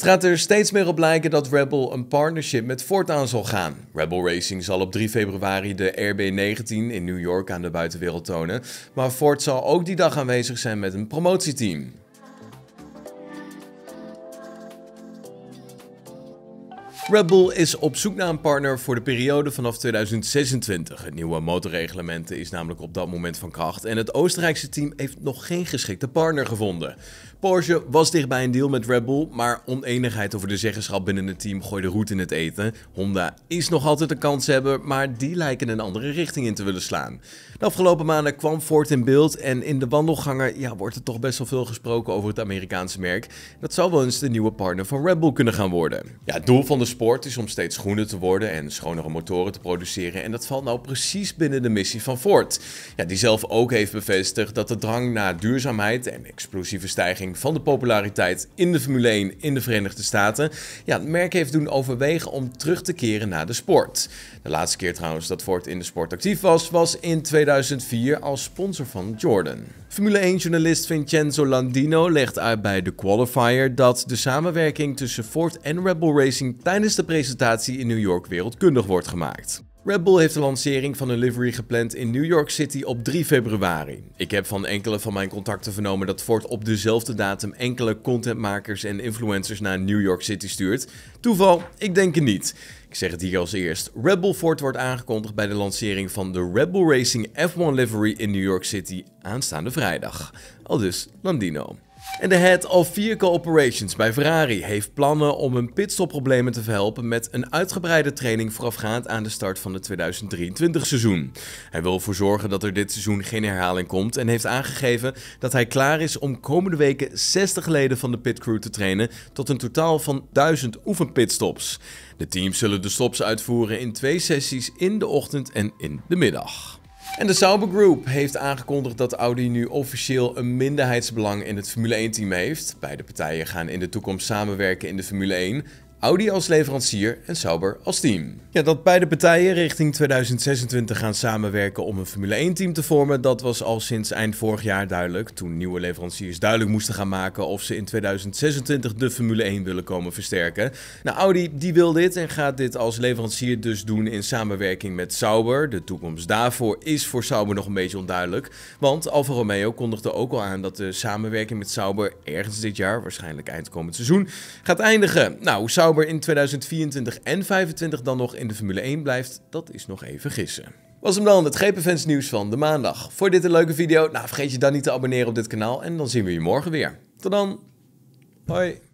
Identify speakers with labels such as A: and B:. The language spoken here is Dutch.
A: Het gaat er steeds meer op lijken dat Rebel een partnership met Ford aan zal gaan. Rebel Racing zal op 3 februari de RB19 in New York aan de buitenwereld tonen, maar Ford zal ook die dag aanwezig zijn met een promotieteam. Red Bull is op zoek naar een partner voor de periode vanaf 2026. Het nieuwe motorreglement is namelijk op dat moment van kracht en het Oostenrijkse team heeft nog geen geschikte partner gevonden. Porsche was dichtbij een deal met Red Bull, maar oneenigheid over de zeggenschap binnen het team gooide roet in het eten. Honda is nog altijd een kans hebben, maar die lijken een andere richting in te willen slaan. De afgelopen maanden kwam Ford in beeld en in de wandelgangen ja, wordt er toch best wel veel gesproken over het Amerikaanse merk. Dat zou wel eens de nieuwe partner van Red Bull kunnen gaan worden. Ja, het doel van de sport is om steeds groener te worden en schonere motoren te produceren en dat valt nou precies binnen de missie van Ford. Ja, die zelf ook heeft bevestigd dat de drang naar duurzaamheid en explosieve stijging van de populariteit in de Formule 1 in de Verenigde Staten, ja, het merk heeft doen overwegen om terug te keren naar de sport. De laatste keer trouwens dat Ford in de sport actief was, was in 2004 als sponsor van Jordan. Formule 1-journalist Vincenzo Landino legt uit bij de Qualifier dat de samenwerking tussen Ford en Rebel Racing tijdens de presentatie in New York wereldkundig wordt gemaakt. Red Bull heeft de lancering van een livery gepland in New York City op 3 februari. Ik heb van enkele van mijn contacten vernomen dat Ford op dezelfde datum enkele contentmakers en influencers naar New York City stuurt. Toeval? Ik denk het niet. Ik zeg het hier als eerst. Red Bull Ford wordt aangekondigd bij de lancering van de Red Bull Racing F1 livery in New York City aanstaande vrijdag. Al dus Landino. En de Head of Vehicle Operations bij Ferrari heeft plannen om hun pitstopproblemen te verhelpen met een uitgebreide training voorafgaand aan de start van het 2023 seizoen. Hij wil ervoor zorgen dat er dit seizoen geen herhaling komt en heeft aangegeven dat hij klaar is om komende weken 60 leden van de pitcrew te trainen tot een totaal van 1000 oefenpitstops. De teams zullen de stops uitvoeren in twee sessies in de ochtend en in de middag. En de Sauber Group heeft aangekondigd dat Audi nu officieel een minderheidsbelang in het Formule 1-team heeft. Beide partijen gaan in de toekomst samenwerken in de Formule 1. Audi als leverancier en Sauber als team. Ja, dat beide partijen richting 2026 gaan samenwerken om een Formule 1 team te vormen, dat was al sinds eind vorig jaar duidelijk, toen nieuwe leveranciers duidelijk moesten gaan maken of ze in 2026 de Formule 1 willen komen versterken. Nou, Audi die wil dit en gaat dit als leverancier dus doen in samenwerking met Sauber. De toekomst daarvoor is voor Sauber nog een beetje onduidelijk, want Alfa Romeo kondigde ook al aan dat de samenwerking met Sauber ergens dit jaar, waarschijnlijk eind komend seizoen, gaat eindigen. Nou, Sauber Sauber in 2024 en 2025 dan nog in de Formule 1 blijft, dat is nog even gissen was hem dan het GPFans nieuws van de maandag. Voor dit een leuke video, nou, vergeet je dan niet te abonneren op dit kanaal en dan zien we je morgen weer. Tot dan, hoi!